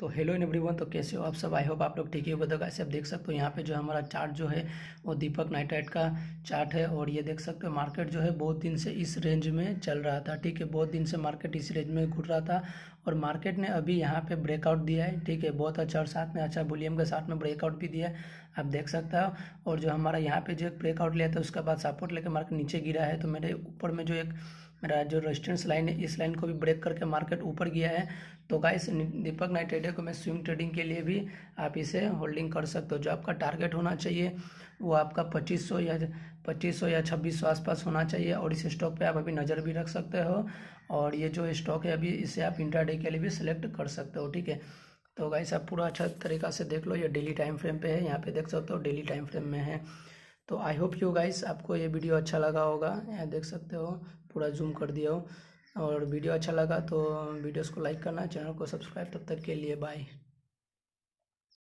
तो हेलो इन एवरीवन तो कैसे हो आप सब आई होप आप लोग ठीक ही होगा तो ऐसे आप देख सकते हो यहाँ पे जो हमारा चार्ट जो है वो दीपक नाइट्राइट का चार्ट है और ये देख सकते हो मार्केट जो है बहुत दिन से इस रेंज में चल रहा था ठीक है बहुत दिन से मार्केट इस रेंज में घुट रहा था और मार्केट ने अभी यहाँ पे ब्रेकआउट दिया है ठीक है बहुत अच्छा और साथ में अच्छा वॉल्यूम के साथ में ब्रेकआउट भी दिया है आप देख सकते हो और जो हमारा यहाँ पे जो एक ब्रेकआउट लिया था उसके बाद सपोर्ट लेकर मार्केट नीचे गिरा है तो मेरे ऊपर में जो एक मेरा जो रेजिस्टेंस लाइन है इस लाइन को भी ब्रेक करके मार्केट ऊपर गया है तो गाइस दीपक नाइट ट्रेडर को मैं स्विंग ट्रेडिंग के लिए भी आप इसे होल्डिंग कर सकते हो जो आपका टारगेट होना चाहिए वो आपका पच्चीस सौ या पच्चीस सौ या छब्बीस सौ आसपास होना चाहिए और इस स्टॉक पे आप अभी नज़र भी रख सकते हो और ये जो स्टॉक है अभी इसे आप इंटरडे के लिए भी सिलेक्ट कर सकते हो ठीक है तो गाइस आप पूरा अच्छा तरीका से देख लो ये डेली टाइम फ्रेम पे है यहाँ पे देख सकते हो डेली टाइम फ्रेम में है तो आई होप यू गाइस आपको ये वीडियो अच्छा लगा होगा यहाँ देख सकते हो पूरा जूम कर दिया हो और वीडियो अच्छा लगा तो वीडियोस को लाइक करना चैनल को सब्सक्राइब तब तक के लिए बाय